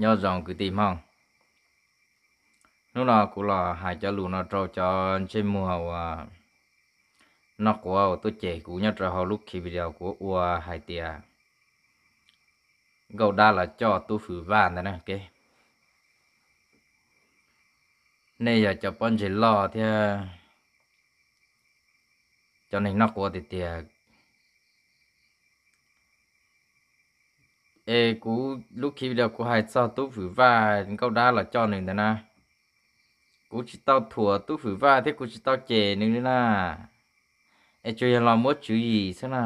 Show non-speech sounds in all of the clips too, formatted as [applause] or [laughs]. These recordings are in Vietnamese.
nhớ dòng cứ tìm hông. lúc là cũng là hai cho lù nó trâu cho trên mùa và nó của tôi trẻ cũng nhớ trâu lúc khi video của ua hai tia gầu đa là cho tôi phử vàng đấy nè ok nên giờ cho bọn chỉ lo thì cho nên nó của thì tiệt ê cú lúc khi đầu cú hai sao tú phử va câu đa là cho nên na cú chỉ tao thua tú phử va thế cú chỉ tao chè nên nữa nè ê chơi làm mốt chữ gì thế na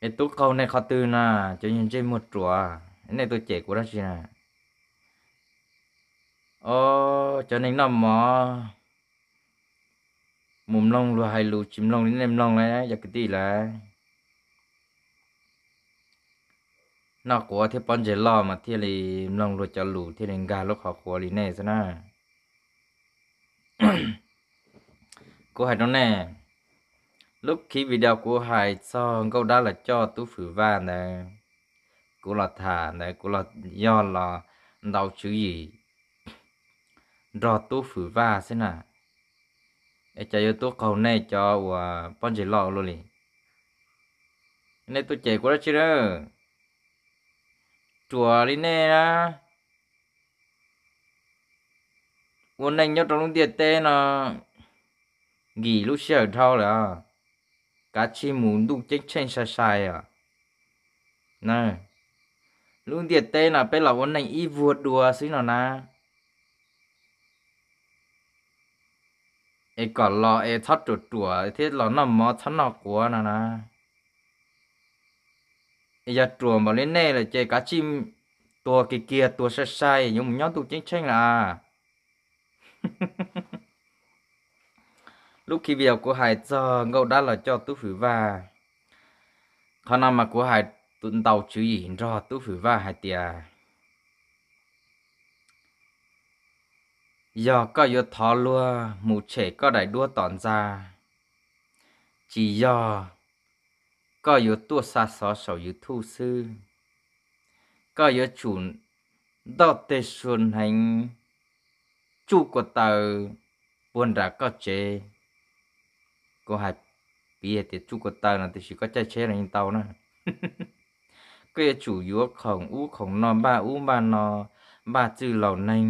ê tú câu này khó tư na cho nhân chơi một chùa cái này tôi chè của đó chứ nè ô cho nên nằm mò mồm lông rồi hai lù chim lông đến em lông này giờ cái gì là nó của thì bọn mà thì lì lòng lụt cho lù thì gà lúc họ của lì nè [coughs] cô hãy nói nè lúc khi video của hãy cho câu đó là cho tú phử va nè cô là thả nè cô là do là đau chữ gì rồi tú phử va xem nè để cho tú cầu này cho bọn chế luôn đi nên tôi chạy quá đó chứ จัวลินเน่นะวันนั้นยอดตรงเดียดเต้นะกี่ลูกเสือเท่าละกาชิมุนดูเจ๊งเชนชาชัยอ่ะนะลูกเดียดเต้นะเป็นหลอกวันนั้นอีวัวดัวสิหนอนะไอ้ก่อนรอไอ้ทัดจุดตัวไอ้ที่หลอกน้ำมอทันนอกัวนะนะ giờ chùa mà lên này là chơi cá chim tua kì kia tua sai sai nhưng nhóm tụ chiến tranh là à. [laughs] lúc khi việc của hải giờ ngậu đã là cho tú phử và thằng nào mà của hải tụn tàu chữ gì cho tú phử và hải tiề giờ có yếu thọ lua mù trẻ có đại đua tòn ra chỉ do ก็อยู่ตัวซาสอสอยู่ทู่ซื่อก็อยู่จุนดอเตชุนหังจูกว่าเตอปวนรักก็เจก็หายปีเตจูกว่าเตอนั่นติชิก็ใจเชนหินเตานะก็อยู่จูยัวของอู้ของนอนบ้าอู้บ้านอบ้าจื้อเหล่านั่ง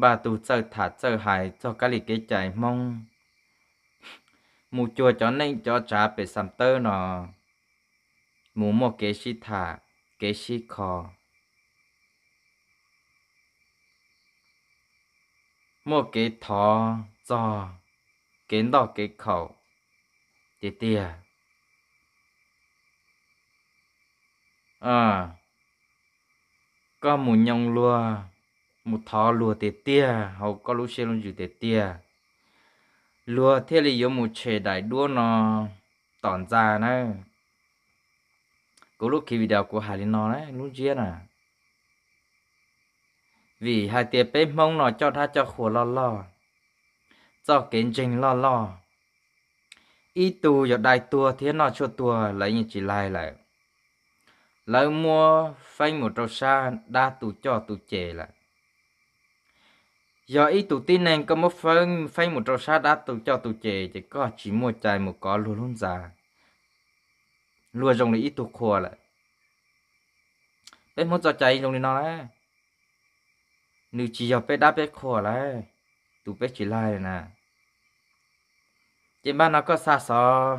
บ้าตูเจอถาเจอหายเจ้ากะลิเกใจมอง mù chùa cho nên cho trả về sầm tơ nó mù một cái xí thả cái xí khó một cái thò cho cái đỏ cái khẩu tê tê à có mù nhông lua mù thò lua tê tê hầu có lũ xe luôn dù tê tê lúa thế là giống một chế đại đua nó tòn ra nè có lúc khi video của Hà Linh nó đấy lúc chia nè vì hai tiệp bên mông nó cho tha cho khổ lo lo cho kiến trình lo lo ít tù giờ đại tua thế nó cho tua lấy như chỉ lại lại lấy mua phanh một trâu xa đa tù cho tù chè lại giờ ý tụ tin này có một phân phay một trâu sát đã tụ cho tụ chè chỉ có chỉ một chai một có luôn luôn già luôn dùng để ít tụ khua lại bé muốn cho chạy dùng để nó đấy nữ chỉ giờ bé đã bé khua lại tụ bé chỉ lại nè trên ba nó có xa xó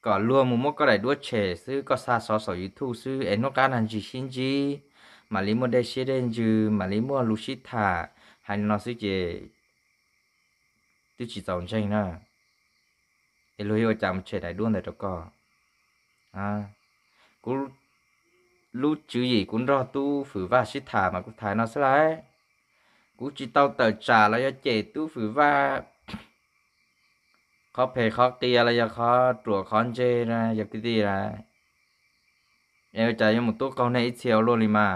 có luôn một mốt có đại đua chè sư có xa xó sở youtube sư em nó cá làm gì xin gì mà lý mua đây xin đến chứ mà lý mua lúc xí thả หายนอสิเจตุจิตองใชงนะเอลุยโอจามเฉดได้ด้วยแต่ก็ อ่า กูรู้จื้อยี่กูรอตู้ฝือว่าสิถามากูถ่ายนอสไลกูจิตเอาเต๋อจ่าแล้วยาเจตู้ฝือว่าเขาเพเขาเตียอะไรยาเขาตรวจคอนเจนะอย่าพิธีนะ เอลใจยังหมดตู้เขาในอิสเซียวโรลิมา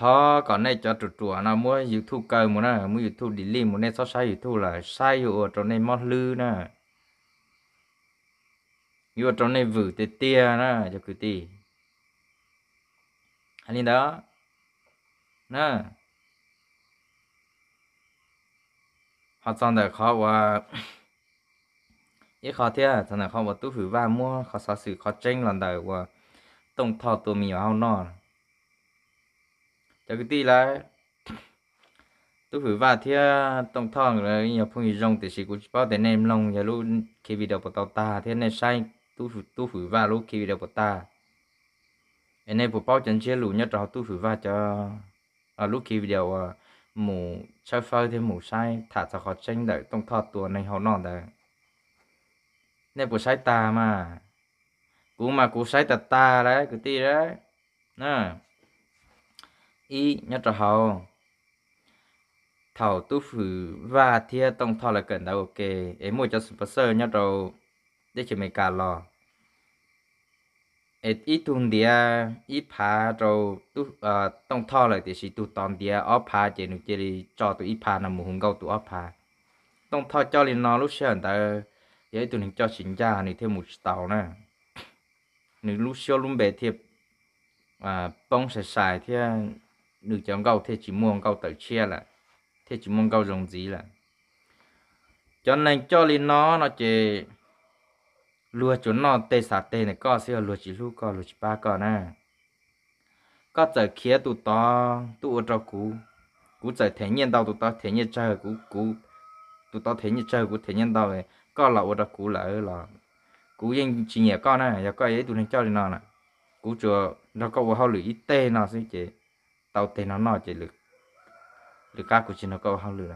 ทอก่อนในจอดตัวนะมื่อยูทุกเกิลมื่นะมื่อยูทุบดิลลี่มื่อในซอไซยูทูบเลไซยู่ตรงในมอสลือนะอยู่ตรงในวูเตียนะจะคือตีอันนี้เด้อนะฮัตซันเด็กเขาว่าอีกเขาเท่าวฉันเด็กเขาว่าตู้หูว่ามั่วเขาส่สื่อเขาเจ้งหลังเด็กว่า ต้องทอตัวมีเอาหน่อ giờ cái tí là tôi phải vào thì à, tổng thong rồi nhiều phong nhiều rong thì chỉ có bao tiền em lòng giờ luôn khi video của tàu ta thế này sai tôi tôi phải vào lúc khi video của ta anh em phải bao chân chia lũ nhất rồi tôi phải vào cho à, lúc khi video à, mù sai phơi thêm mù sai thả cho khỏi tranh đợi tổng thọ tuổi này họ nọ đấy này của sai ta mà cũng mà cũng sai ta ta đấy cái tí đấy nè ý nhớ cho hậu thảo tu phu và thia tông thọ là cần đầu ok ấy mua cho sponsor nhớ đầu để chỉ mấy cà lò ấy ít tuần địa ít phá đầu tu à tông thọ là thì chỉ tu tòn địa ở phá chỉ nuôi chỉ cho tu ít phá nằm hùng gâu tu ở phá tông thọ cho liền nó lúc xưa ta ấy tuần nên cho chính gia này thêm một tàu nè nếu lúc xưa luôn bề thiệp à bông sạch sạch thì nữ chồng gâu thế chỉ mua gâu tới chia là thế chỉ mua gâu dùng gì là cho nên cho nên nó nó chỉ lúa chúng nó tê sạt tê này có xưa lúa chỉ lúa có lúa chỉ ba có nè có giờ khía tụ to tụ ở trong cũ cũ giờ thế nhiên đâu tụ to thế nhiên chơi cũ cũ tụ to thế nhiên chơi cũ thế nhiên đâu này có là ở trong cũ là ở là cũ yên chỉ nhẹ con nè giờ có ấy tụ nên cho nên nó nè cũ chùa nó có vào hậu ít tê nó xí chị tàu tê nó nọ chỉ lực lực các của chỉ nó có hao lửa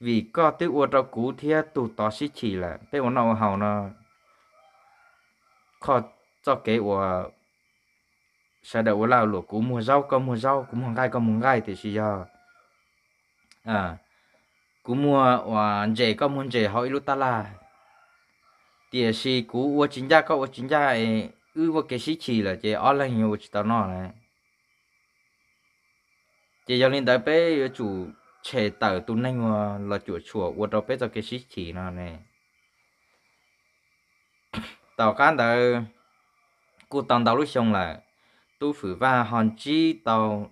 vì có tiêu uất rau cú thì tụ tỏ xí chỉ là bây giờ nó hào nó khó cho cái của sẽ đậu lao lụa cú mua rau có mua rau cũng mua gai có mua gai thì chỉ giờ à cú mua và dễ có mua dễ hỏi lúc ta là tiền si cú uất chính gia có uất chính gia ấy ư uất cái xí chỉ là chỉ online nhiều chỉ tao nói này chỉ cho linh đại bé ờ, chủ trẻ tờ tu nhanh mà ờ, là chủ chùa [coughs] ờ, của đâu bé cho cái xí chỉ nó này tàu can tờ cụ tàu tàu lúc xong là tu phủ và hòn chi tàu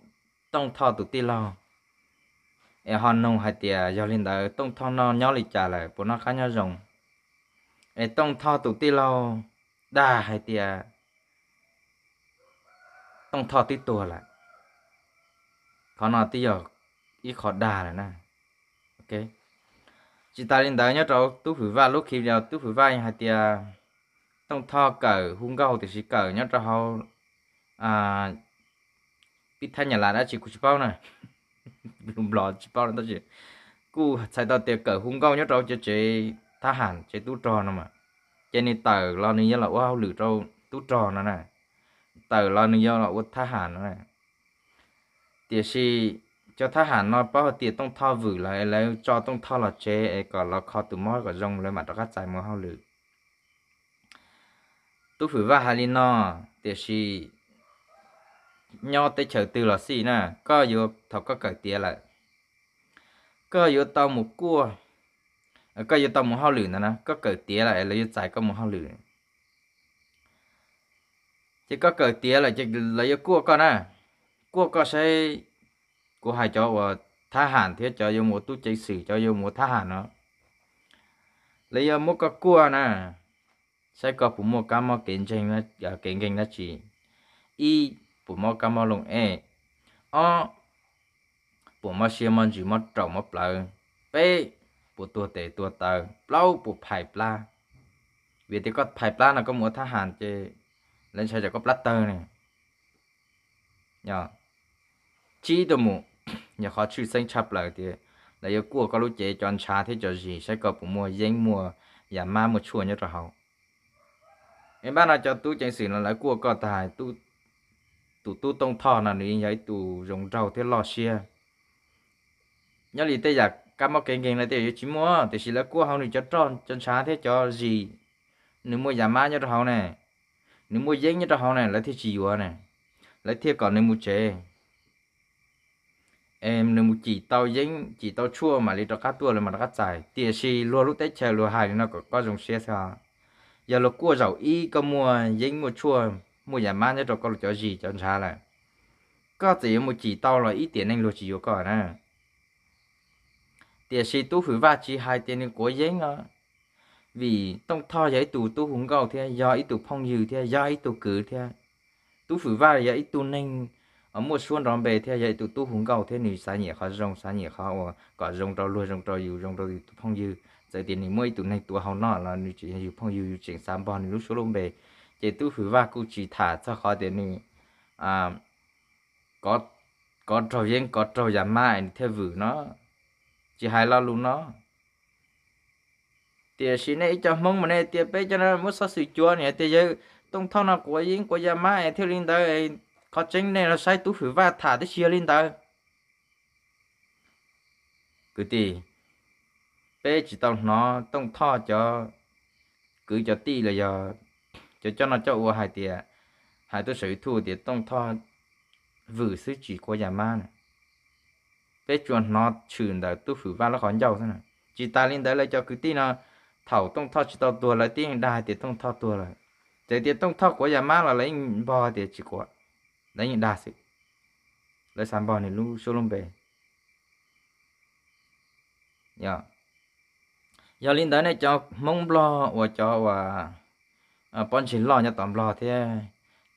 tông thọ tụ ti lo em hòn nông hai tia do linh tờ tông thọ nó nhỏ lịch trả lại bộ nó khá nhỏ rồng em tông thọ tụ ti lo đa hai tia tông thọ ti tua lại khó nó tí giờ ít khó đà rồi nè ok chị ta đến đấy nhớ cháu tú phử va lúc khi nào tú phử va hay thì tông thọ cờ hung gâu thì chỉ cờ nhớ cháu à biết thay nhà là đã chỉ của bao này lùm [laughs] lò chị bao đó chị cú sai tao tiệc cờ hung gâu nhớ cháu chơi chơi tha hẳn chị tú tròn mà chơi này tờ lo nên nhớ là wow lử cháu tú tròn này tờ lo nên nhớ là wow tha hẳn này thì si cho thà hẳn nó bao tiền tông thao vử lại lấy cho tông thao là chế có là kho từ mói còn rong lấy mà đó cắt trái mua hao lử tu phủ và hà li nó thì si nhau tới chợ từ là si nè có vô thọc có cởi tiền lại có vô tàu một cua ờ, có vô tàu một hao lử nữa nè có cởi tiền lại lấy trái có một hao lử chỉ có cởi tiền lại chỉ lấy cua con à của có sẽ của hai chỗ và tha hàn thiết cho dùng một tu chạy sử cho dùng một tha hàn đó lấy giờ một cái cua nè sẽ có phụ một cái mà kiến trình là ờ, kiến trình là chỉ y phụ một cái mà lồng e o phụ một xe mà chỉ một trồng một lợn b phụ tua tệ tua tờ lâu phụ phải pla vì thế có phải pla là có một tha hàn chứ lên xe cho có platter này nhờ chỉ đồ mù nhà họ chữ sinh chập lại thì là yêu cua có lúc chế chọn trà thế cho gì sẽ có bụng mùa danh mùa và ma mùa chua nhất rồi hậu em bắt là cho tu chạy sử là lấy cua có tài tu tu tu tông thọ là nên giấy tu dùng rau thế lo xia nhớ lì tây giặc các mắc cái nghề này tây chỉ mua thì chỉ là cua hậu này cho tròn chọn trà thế cho gì nếu mua giả má nhất rồi hậu này nếu mua danh nhất rồi hậu này lấy thế gì vừa này lấy thiệt còn nên mua chế em nên một chỉ tao dính chỉ tao chua mà lấy cho cá tua là mà nó cắt dài tiền xì lúa lúc tết chè lúa hài nó có có dùng xe xa giờ lúa cua dầu y có mua dính mua chua mua nhà má nhớ cho con cho gì cho xa lại có chỉ một chỉ tao là ít tiền anh lúa chỉ vô cỏ nè tiền xì tú hủy va chỉ hai tiền nên cố dính nó vì tông tho giấy tù tú hùng cầu thế do ít tù phong dư thế do ít tù cử thế tú hủy va giấy tù nên ở một số đón bè theo vậy tụi tu hùng cầu thế này sáng nhẹ khó rong sáng nhẹ khó có rong trâu lúa rong trâu dù rong trâu tụi phong dư giờ tiền này mới tụ này tụ hầu nọ là nữ chỉ dù phong dư chuyện sám bò nữ số lông bè chỉ tụ hử va cụ chỉ thả cho khó tiền này à có có trâu yên có trâu giảm mai theo vử nó chỉ hai lo luôn nó tiền xin này cho mong mà này tiền bé cho nó mất sao sự chua này tiền giờ tông thao nào của yên của giảm mai theo linh đời khó chính này là sai tú phử và thả tới chia lên ta cứ tì bé chỉ tao nó tông tho cho cứ cho tì là giờ cho cho nó cho u hai tiền hai tôi sử thu thì tông tho vừa sứ chỉ qua nhà ma này bé chuồn nó chửn đã tú phử và nó khó giàu thế này chỉ ta lên đấy là cho cứ tì nó thảo tông tho chỉ tao tua lại tiền đài thì tông tho tua là, thế thì tông tho của nhà ma là lấy bò thì chỉ của đấy những đa sự lấy sản bò này lu số lông bề nhờ giờ linh tới này cho mông lo và cho và à, à bọn chỉ lo nhá tóm lo thế à.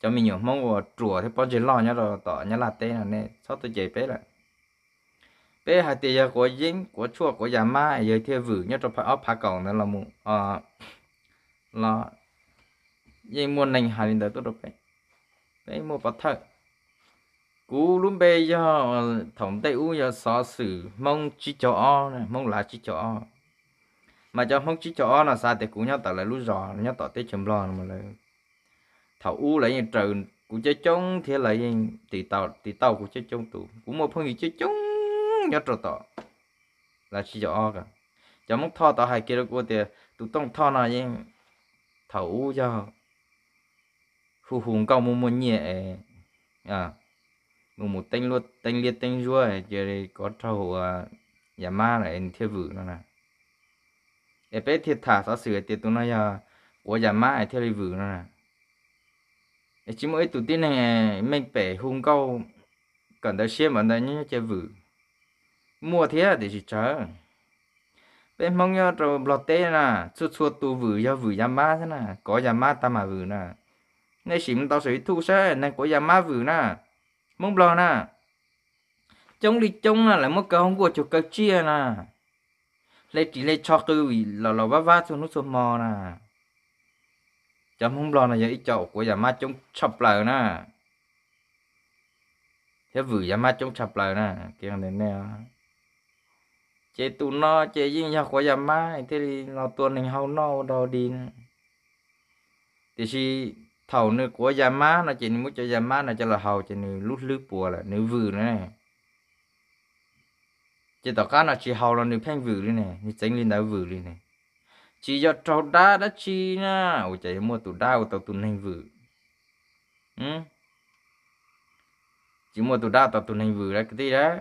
cho mình nhiều mong và chùa thế bọn chỉ lo nhá rồi tỏ nhá là tê là nè sau tôi chạy bé là bé hai tia giờ của dính của chùa của nhà ma giờ theo vử nhá cho phải ấp phá cầu nữa là mu à là nhưng muốn nành hai linh tới tôi được bé đây một vật thật cú luôn bê cho thống tây u giờ xó xử mong chỉ cho o này mong lá chỉ cho o mà cho mong chỉ cho o là sao thì cú nhau tạo lại lú giò nhau tạo tới chấm lo, mà lại thảo u lại như trời cú chơi trống thì lại tỷ tàu tỷ tàu cú chơi trống tụ cú một phong gì chơi trống nhau trò tọ là chỉ cho o cả cho mong thọ tạo hai kia được cú thì tụ tông thọ nào nhưng thảo u cho phụ hùng cao mua mua nhẹ à một một tên luôn tên liệt tên rua chơi có trâu à nhà ma này anh thiêu vự nó nè em bé thiệt thả sao sửa tiền tôi nói giờ của nhà ma này thiêu vự nó nè em chỉ mỗi tụi tin này à, mình bể hùng cao cần tới xem bản đây nhé chơi vự mua thế thì à, chỉ chờ bên mong nhau rồi lọt tê nè suốt suốt tu vự do vự nhà ma thế nè có nhà ma ta mà vự nè nay xịm tao sẽ thu xe nên có nhà má vừa na mong lo na chống đi chống là lại mất cơ không của chụp cơ chia na lấy chỉ lấy cho tư vì lò lò vá vá xuống nút xuống mò na chấm không lo là giờ ít chậu của nhà má chống chập lại na thế vừa nhà má chống chập lại na kia đến nè chế tu nó chế yên nhà của nhà má thế thì nó tuần này hao nó đâu đi thì chỉ thầu nữ của già má nó chỉ muốn cho già má nó cho là hầu cho nên lút lướt bùa là nữ vừa nữa này chỉ tao cá nó chỉ hầu là nữ phanh vừa đi này nữ tránh lên đá vừa đi này chỉ cho trâu đá đã chi nha ôi chạy mua tủ đá của tao tủ nành vừa ừ chỉ mua tủ đá tao tủ nành vừa đấy cái gì đấy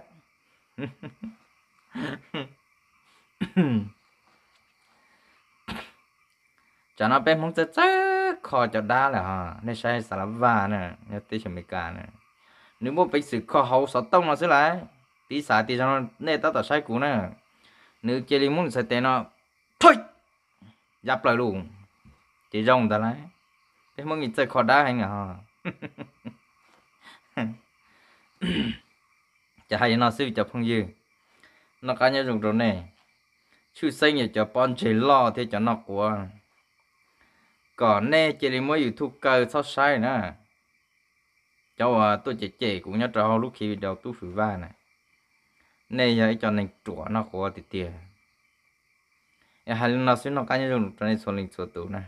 cho nó bé mong chết chơi คอจะได้แหละฮะในใช้สารวาเนี่ยในตีชมิกาเนี่ยนึกว่าไปสึกคอเขาสต้องมาสิไรตีสาตีจันเนตต่อใช้กูเนี่ยนึกเจริมุงใส่เตนอทุยยับเลยลุงจะ่องแต่ไรแต่มึงจะคอได้ไงฮะจะให้นอซื้อจะพงยืนนอกการยืงตรงนี้ชื่อเสียงจะป้อนเชลล์ที่จะนอกกว่า có nè chỉ đi mới youtube cơ sao sai nè cháu à, tôi chị chị cũng nhớ trò lúc khi đầu tôi phử va này nè giờ cho nên chùa nó khó thì tiền hai lần nó xin nó cái như trong này số linh số tủ này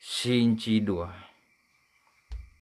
xin chi đùa